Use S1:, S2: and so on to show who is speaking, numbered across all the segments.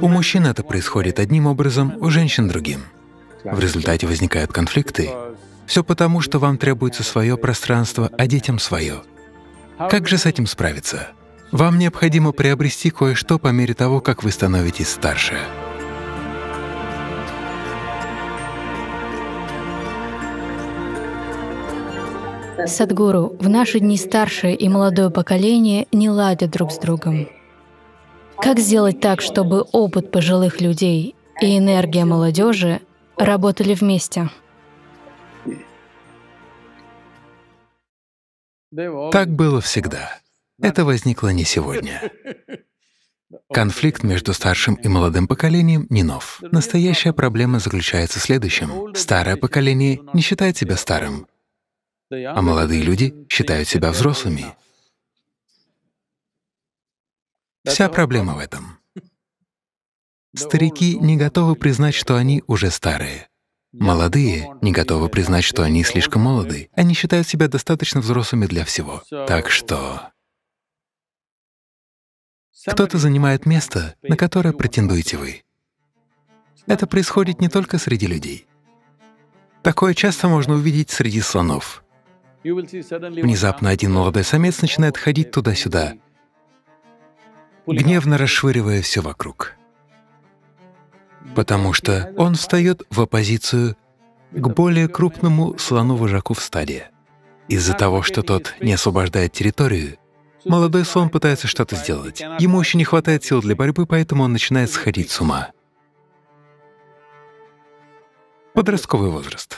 S1: У мужчин это происходит одним образом, у женщин — другим. В результате возникают конфликты. Все потому, что вам требуется свое пространство, а детям свое. Как же с этим справиться? Вам необходимо приобрести кое-что по мере того, как вы становитесь старше. Садгуру, в наши дни старшее и молодое поколение не ладят друг с другом. Как сделать так, чтобы опыт пожилых людей и энергия молодежи работали вместе? Так было всегда. Это возникло не сегодня. Конфликт между старшим и молодым поколением не нов. Настоящая проблема заключается в следующем. Старое поколение не считает себя старым, а молодые люди считают себя взрослыми. Вся проблема в этом. Старики ну, не ну, готовы признать, что они уже старые. Молодые не готовы признать, что они слишком молоды. Они считают себя достаточно взрослыми для всего. Так что кто-то занимает место, на которое претендуете вы. Это происходит не только среди людей. Такое часто можно увидеть среди слонов. Внезапно один молодой самец начинает ходить туда-сюда, гневно расшвыривая все вокруг. Потому что он встает в оппозицию к более крупному слону-вожаку в стаде. Из-за того, что тот не освобождает территорию, молодой слон пытается что-то сделать. Ему еще не хватает сил для борьбы, поэтому он начинает сходить с ума. Подростковый возраст.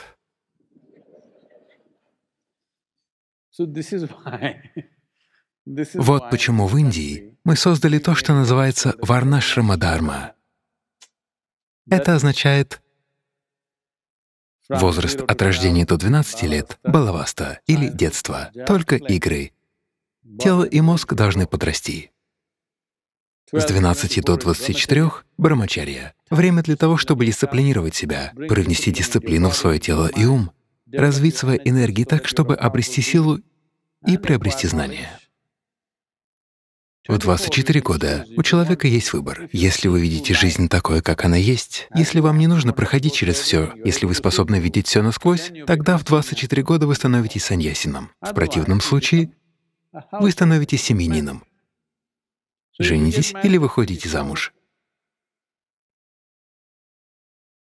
S1: So this is why вот почему в Индии мы создали то, что называется варнашрамадарма. Это означает возраст от рождения до 12 лет, балаваста или детство, только игры. Тело и мозг должны подрасти. С 12 до 24 — брамачарья. Время для того, чтобы дисциплинировать себя, привнести дисциплину в свое тело и ум, развить свои энергии так, чтобы обрести силу и приобрести знания. В 24 года у человека есть выбор. Если вы видите жизнь такой, как она есть, если вам не нужно проходить через все, если вы способны видеть все насквозь, тогда в 24 года вы становитесь саньясином. В противном случае вы становитесь семенином. Женитесь или выходите замуж.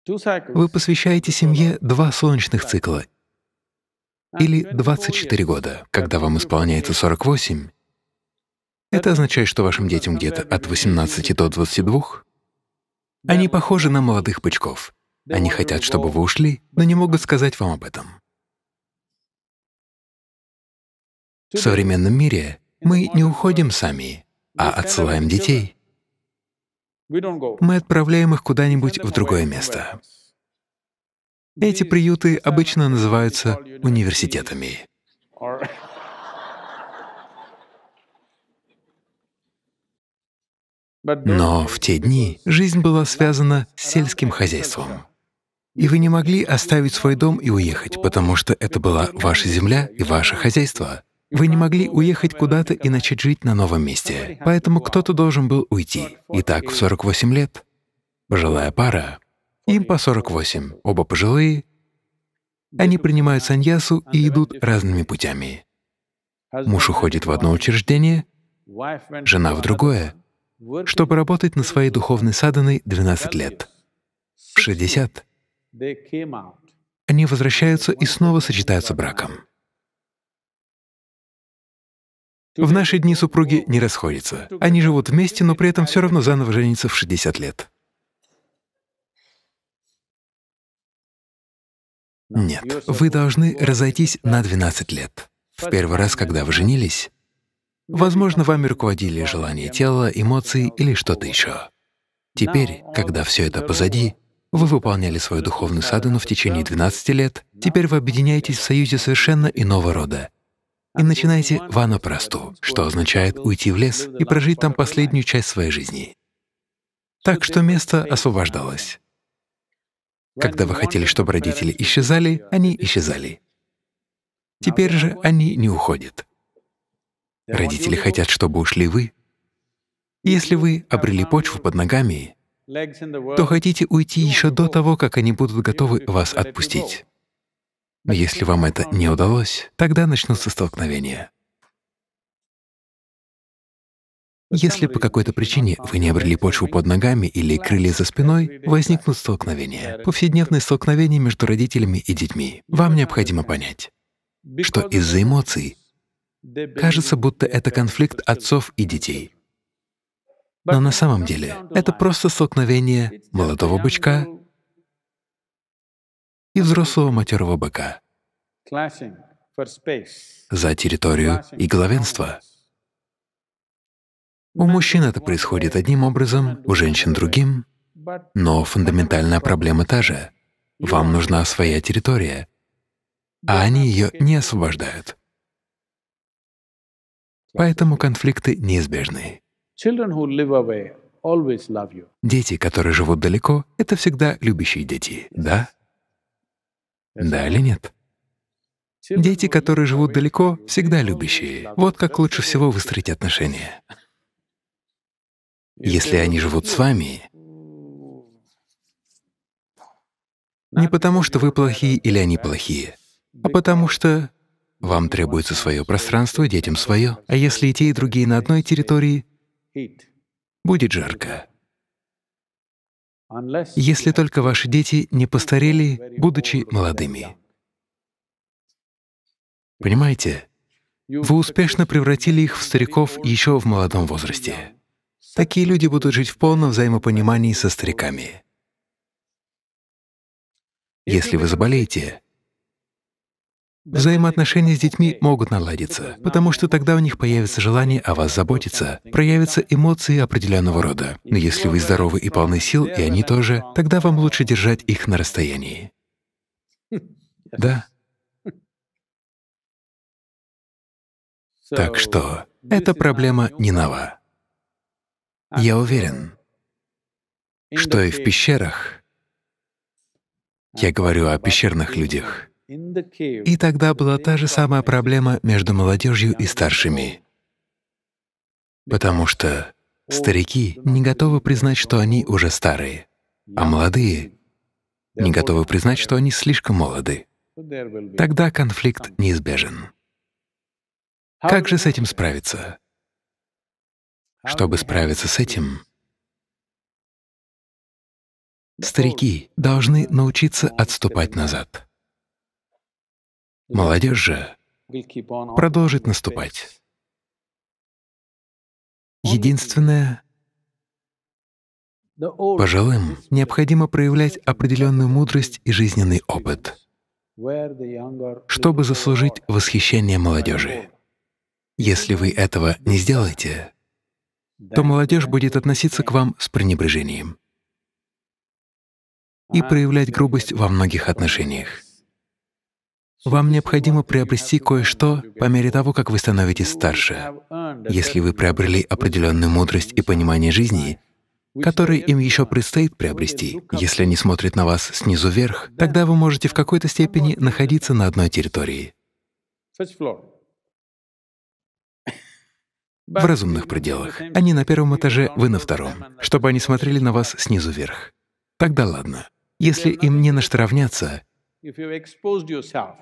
S1: Вы посвящаете семье два солнечных цикла или 24 года. Когда вам исполняется 48, это означает, что вашим детям где-то от 18 до 22 они похожи на молодых бычков. Они хотят, чтобы вы ушли, но не могут сказать вам об этом. В современном мире мы не уходим сами, а отсылаем детей. Мы отправляем их куда-нибудь в другое место. Эти приюты обычно называются университетами. Но в те дни жизнь была связана с сельским хозяйством. И вы не могли оставить свой дом и уехать, потому что это была ваша земля и ваше хозяйство. Вы не могли уехать куда-то и начать жить на новом месте, поэтому кто-то должен был уйти. Итак, так в 48 лет пожилая пара, им по 48, оба пожилые, они принимают саньясу и идут разными путями. Муж уходит в одно учреждение, жена в другое, чтобы работать на своей духовной саданой 12 лет. В 60 они возвращаются и снова сочетаются браком. В наши дни супруги не расходятся. Они живут вместе, но при этом все равно заново женятся в 60 лет. Нет, вы должны разойтись на 12 лет. В первый раз, когда вы женились, Возможно, вами руководили желания тела, эмоции или что-то еще. Теперь, когда все это позади, вы выполняли свою духовную садану в течение 12 лет, теперь вы объединяетесь в союзе совершенно иного рода и начинаете ванапрасту, что означает уйти в лес и прожить там последнюю часть своей жизни. Так что место освобождалось. Когда вы хотели, чтобы родители исчезали, они исчезали. Теперь же они не уходят. Родители хотят, чтобы ушли вы. Если вы обрели почву под ногами, то хотите уйти еще до того, как они будут готовы вас отпустить. если вам это не удалось, тогда начнутся столкновения. Если по какой-то причине вы не обрели почву под ногами или крылья за спиной, возникнут столкновения, повседневные столкновения между родителями и детьми. Вам необходимо понять, что из-за эмоций Кажется, будто это конфликт отцов и детей. Но на самом деле это просто столкновение молодого бычка и взрослого матерого быка за территорию и главенство. У мужчин это происходит одним образом, у женщин — другим, но фундаментальная проблема та же. Вам нужна своя территория, а они ее не освобождают. Поэтому конфликты неизбежны. Дети, которые живут далеко, — это всегда любящие дети, да? Да или нет? Дети, которые живут далеко, всегда любящие. Вот как лучше всего выстроить отношения. Если они живут с вами, не потому, что вы плохие или они плохие, а потому что вам требуется свое пространство, детям свое. А если и те, и другие на одной территории, будет жарко. Если только ваши дети не постарели, будучи молодыми. Понимаете? Вы успешно превратили их в стариков еще в молодом возрасте. Такие люди будут жить в полном взаимопонимании со стариками. Если вы заболеете, Взаимоотношения с детьми могут наладиться, потому что тогда у них появится желание о вас заботиться, проявятся эмоции определенного рода. Но если вы здоровы и полны сил, и они тоже, тогда вам лучше держать их на расстоянии. Да. Так что эта проблема не нова. Я уверен, что и в пещерах, я говорю о пещерных людях, и тогда была та же самая проблема между молодежью и старшими, потому что старики не готовы признать, что они уже старые, а молодые не готовы признать, что они слишком молоды. Тогда конфликт неизбежен. Как же с этим справиться? Чтобы справиться с этим, старики должны научиться отступать назад. Молодежь же продолжит наступать. Единственное, пожилым необходимо проявлять определенную мудрость и жизненный опыт, чтобы заслужить восхищение молодежи. Если вы этого не сделаете, то молодежь будет относиться к вам с пренебрежением и проявлять грубость во многих отношениях. Вам необходимо приобрести кое-что по мере того, как вы становитесь старше. Если вы приобрели определенную мудрость и понимание жизни, которые им еще предстоит приобрести, если они смотрят на вас снизу вверх, тогда вы можете в какой-то степени находиться на одной территории. В разумных пределах. Они на первом этаже, вы на втором. Чтобы они смотрели на вас снизу вверх. Тогда ладно. Если им не на что равняться, if you've exposed yourself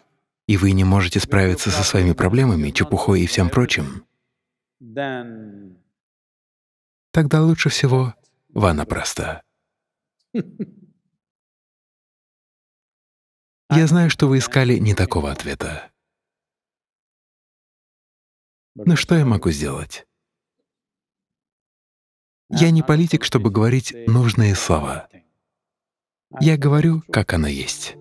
S1: и вы не можете справиться со своими проблемами, чепухой и всем прочим, тогда лучше всего ванапраста. Я знаю, что вы искали не такого ответа. Но что я могу сделать? Я не политик, чтобы говорить нужные слова. Я говорю, как она есть.